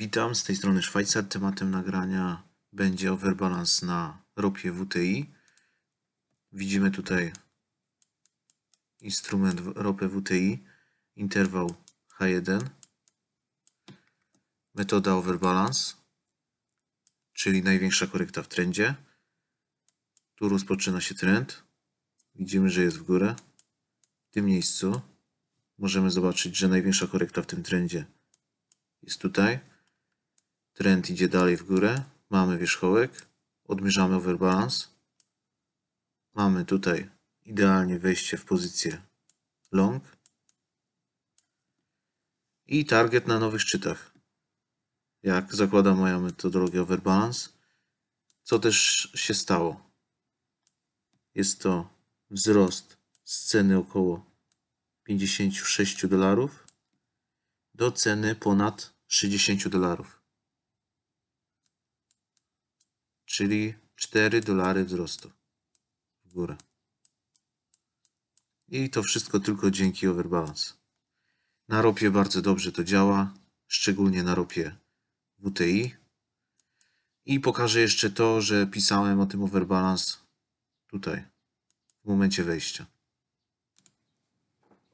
Witam, z tej strony Szwajcar. Tematem nagrania będzie overbalance na ropie WTI. Widzimy tutaj instrument ropy WTI, interwał H1, metoda overbalance, czyli największa korekta w trendzie. Tu rozpoczyna się trend. Widzimy, że jest w górę. W tym miejscu możemy zobaczyć, że największa korekta w tym trendzie jest tutaj Trend idzie dalej w górę. Mamy wierzchołek. Odmierzamy overbalance. Mamy tutaj idealnie wejście w pozycję long. I target na nowych szczytach. Jak zakłada moja metodologia overbalance. Co też się stało? Jest to wzrost z ceny około 56 dolarów do ceny ponad 60 dolarów. czyli 4 dolary wzrostu w górę. I to wszystko tylko dzięki overbalance. Na ropie bardzo dobrze to działa, szczególnie na ropie WTI. I pokażę jeszcze to, że pisałem o tym overbalance tutaj, w momencie wejścia.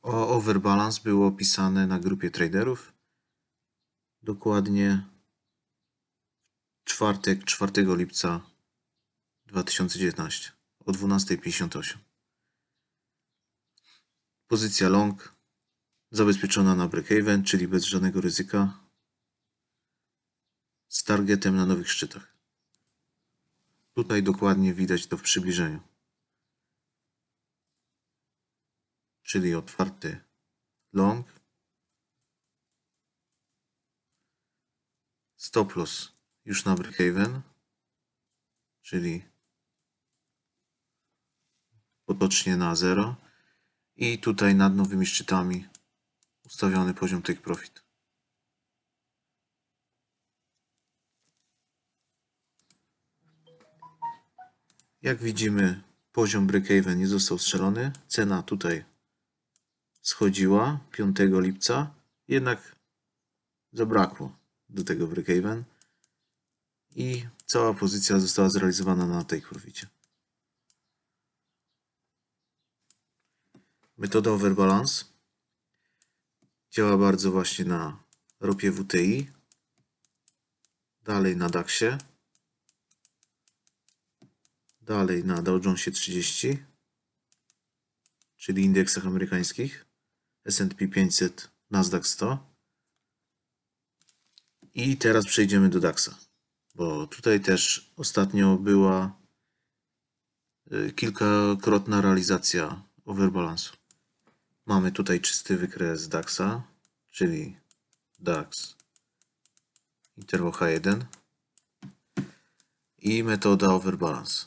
O overbalance było pisane na grupie traderów. Dokładnie czwartek 4 lipca 2019 o 12.58. Pozycja long zabezpieczona na break-even, czyli bez żadnego ryzyka z targetem na nowych szczytach. Tutaj dokładnie widać to w przybliżeniu. Czyli otwarty long, stop loss już na Brookhaven, czyli potocznie na 0 i tutaj nad nowymi szczytami ustawiony poziom take profit. Jak widzimy poziom break-even nie został strzelony, cena tutaj schodziła 5 lipca, jednak zabrakło do tego break-even i cała pozycja została zrealizowana na tej kurwicie. Metoda overbalance działa bardzo właśnie na ropie WTI, dalej na DAXie, dalej na Dow Jonesie 30, czyli indeksach amerykańskich, S&P 500, Nasdaq 100 i teraz przejdziemy do DAXa bo tutaj też ostatnio była y, kilkakrotna realizacja overbalansu. Mamy tutaj czysty wykres DAXa, czyli DAX interwo H1 i metoda overbalance.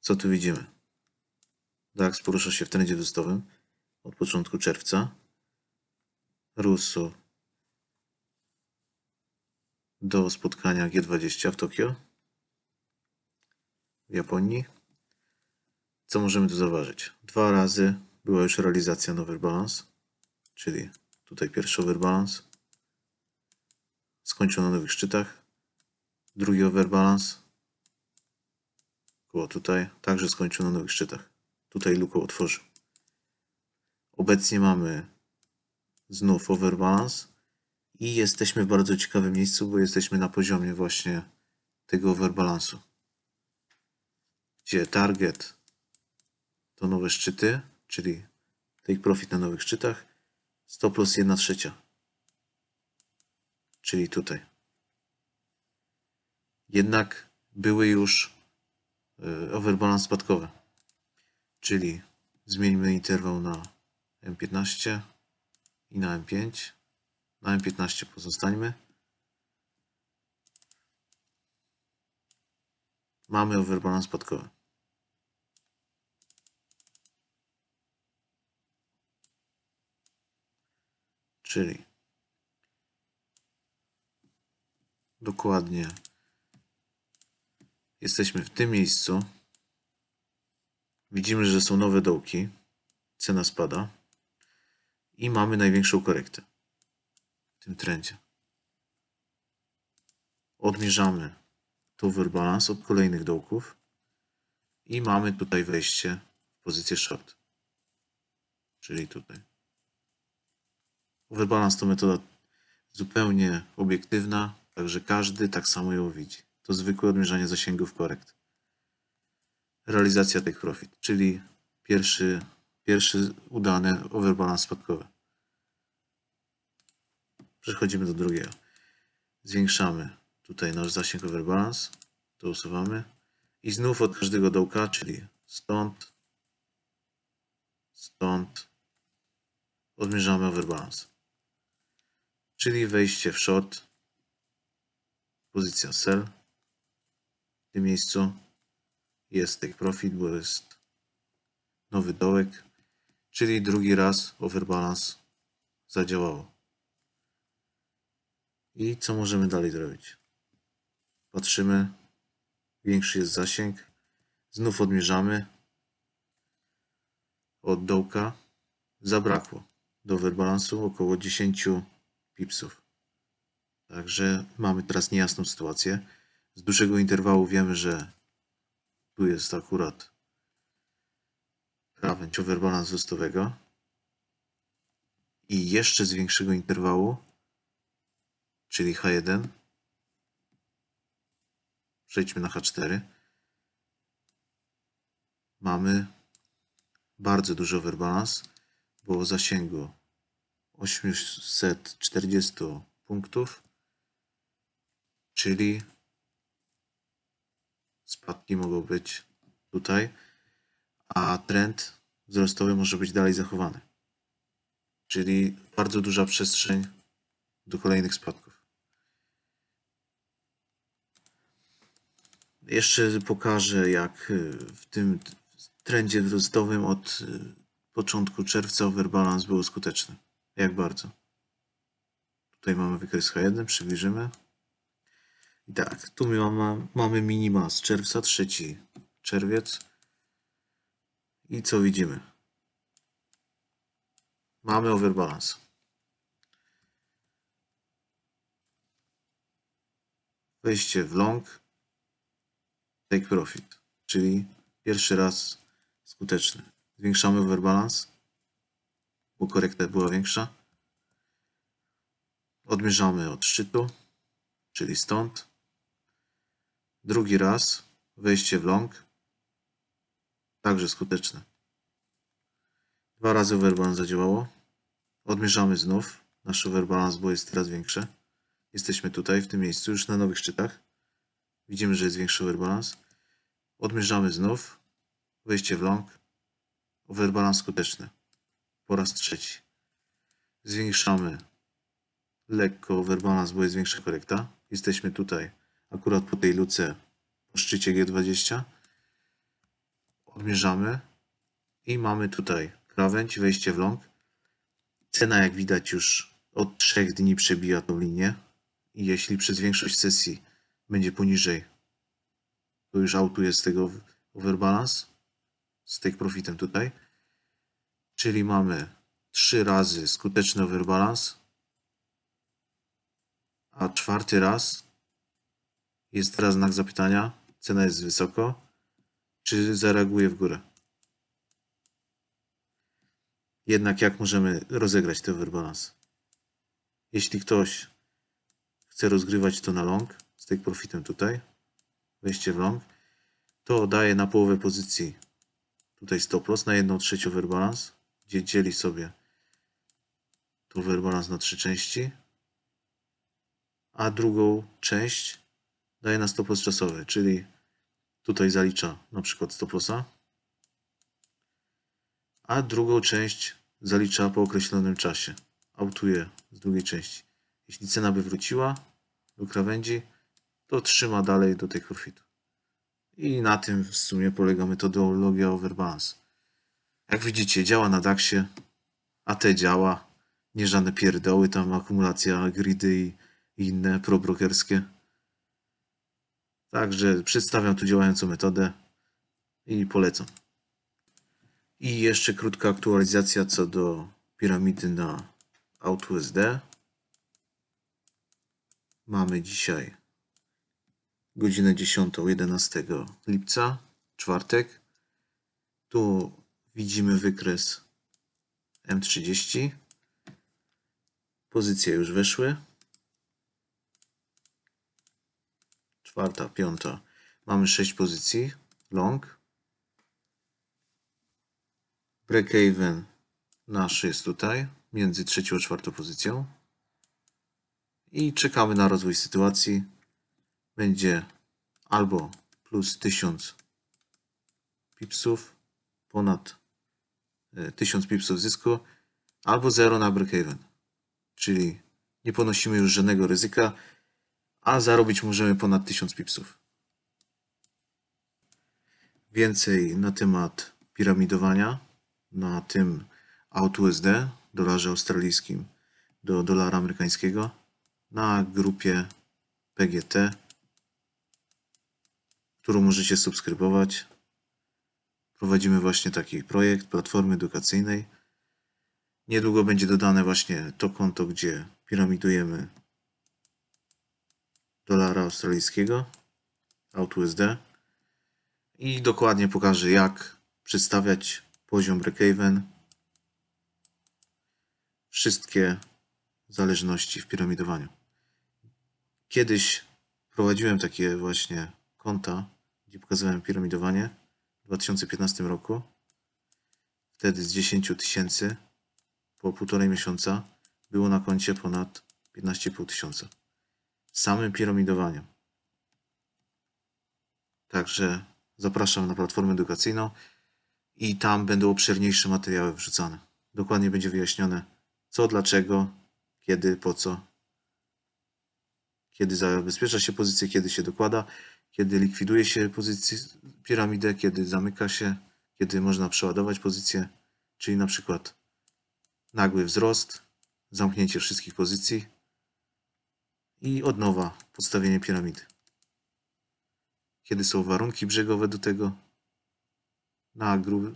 Co tu widzimy? DAX porusza się w trendzie wzrostowym od początku czerwca. Rósł do spotkania G20 w Tokio, w Japonii. Co możemy tu zauważyć? Dwa razy była już realizacja overbalance, czyli tutaj pierwszy overbalance, skończył na nowych szczytach, drugi overbalance, było tutaj, także skończył na nowych szczytach. Tutaj lukę otworzył. Obecnie mamy znów overbalance, i jesteśmy w bardzo ciekawym miejscu, bo jesteśmy na poziomie właśnie tego overbalansu. Gdzie target to nowe szczyty, czyli take profit na nowych szczytach, stop plus 1 trzecia, czyli tutaj. Jednak były już e, overbalans spadkowe, czyli zmieńmy interwał na M15 i na M5 na M15 pozostańmy. Mamy overbalans spadkowy. Czyli dokładnie jesteśmy w tym miejscu. Widzimy, że są nowe dołki. Cena spada. I mamy największą korektę tym trendzie. Odmierzamy tu wybalans od kolejnych dołków i mamy tutaj wejście w pozycję short, czyli tutaj. Overbalance to metoda zupełnie obiektywna, także każdy tak samo ją widzi. To zwykłe odmierzanie zasięgów korekt. Realizacja tych profit, czyli pierwszy, pierwszy udany overbalans spadkowy. Przechodzimy do drugiego. Zwiększamy tutaj nasz zasięg overbalance. To usuwamy. I znów od każdego dołka, czyli stąd, stąd, odmierzamy overbalance. Czyli wejście w short, pozycja sell. W tym miejscu jest take profit, bo jest nowy dołek, czyli drugi raz overbalance zadziałało. I co możemy dalej zrobić? Patrzymy. Większy jest zasięg. Znów odmierzamy. Od dołka. Zabrakło do overbalansu około 10 pipsów. Także mamy teraz niejasną sytuację. Z dużego interwału wiemy, że tu jest akurat krawędź overbalans lustowego i jeszcze z większego interwału czyli H1. Przejdźmy na H4. Mamy bardzo duży overbalans, bo zasięgło zasięgu 840 punktów, czyli spadki mogą być tutaj, a trend wzrostowy może być dalej zachowany. Czyli bardzo duża przestrzeń do kolejnych spadków. Jeszcze pokażę, jak y, w tym trendzie wzrostowym od y, początku czerwca overbalance był skuteczny. Jak bardzo. Tutaj mamy wykres H1, przybliżymy. I tak, tu mamy, mamy minima z czerwca, 3 czerwiec. I co widzimy? Mamy overbalance. Wejście w long take profit, czyli pierwszy raz skuteczny. Zwiększamy overbalance, bo korekta była większa. Odmierzamy od szczytu, czyli stąd. Drugi raz wejście w long, także skuteczne. Dwa razy overbalance zadziałało. Odmierzamy znów nasz overbalance, bo jest teraz większy. Jesteśmy tutaj, w tym miejscu, już na nowych szczytach. Widzimy, że jest większy overbalance Odmierzamy znów. Wejście w long. Overbalans skuteczny. Po raz trzeci. Zwiększamy lekko overbalans, bo jest większa korekta. Jesteśmy tutaj, akurat po tej luce, po szczycie G20. Odmierzamy. I mamy tutaj krawędź, wejście w long. Cena, jak widać, już od 3 dni przebija tą linię. I jeśli przez większość sesji będzie poniżej już już autuje z tego overbalance, z take profitem tutaj. Czyli mamy 3 razy skuteczny overbalance, a czwarty raz jest teraz znak zapytania, cena jest wysoko, czy zareaguje w górę. Jednak jak możemy rozegrać ten overbalance? Jeśli ktoś chce rozgrywać to na long, z take profitem tutaj, wejście w long, to daje na połowę pozycji tutaj stop loss, na 1 trzecią werbalans, gdzie dzieli sobie to werbalans na trzy części, a drugą część daje na stop loss czasowy, czyli tutaj zalicza na przykład stop lossa, a drugą część zalicza po określonym czasie, autuje z drugiej części. Jeśli cena by wróciła do krawędzi, to trzyma dalej do tej profitu. I na tym w sumie polega metodologia overbalance. Jak widzicie, działa na DAXie, AT działa, nie żadne pierdoły, tam akumulacja, gridy i inne probrokerskie. Także przedstawiam tu działającą metodę i polecam. I jeszcze krótka aktualizacja co do piramidy na AutoSD. Mamy dzisiaj godzinę 10, 11 lipca, czwartek. Tu widzimy wykres M30. Pozycje już weszły. Czwarta, piąta. Mamy sześć pozycji. Long. even nasz jest tutaj, między trzecią a czwartą pozycją. I czekamy na rozwój sytuacji będzie albo plus 1000 pipsów ponad 1000 e, pipsów zysku, albo 0 na break-even. Czyli nie ponosimy już żadnego ryzyka, a zarobić możemy ponad 1000 pipsów. Więcej na temat piramidowania, na tym AUTUSD, dolarze australijskim do dolara amerykańskiego, na grupie PGT którą możecie subskrybować. Prowadzimy właśnie taki projekt platformy edukacyjnej. Niedługo będzie dodane właśnie to konto, gdzie piramidujemy dolara australijskiego, AUTUSD i dokładnie pokażę jak przedstawiać poziom break-even, wszystkie zależności w piramidowaniu. Kiedyś prowadziłem takie właśnie konta gdzie pokazywałem piramidowanie w 2015 roku. Wtedy z 10 tysięcy po półtorej miesiąca było na koncie ponad 15,5 tysiąca. Samym piramidowaniem. Także zapraszam na platformę edukacyjną i tam będą obszerniejsze materiały wrzucane. Dokładnie będzie wyjaśnione co, dlaczego, kiedy, po co, kiedy zabezpiecza się pozycję, kiedy się dokłada kiedy likwiduje się pozycję, piramidę, kiedy zamyka się, kiedy można przeładować pozycję, czyli na przykład nagły wzrost, zamknięcie wszystkich pozycji i od nowa podstawienie piramidy. Kiedy są warunki brzegowe do tego, na, gru...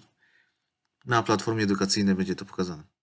na platformie edukacyjnej będzie to pokazane.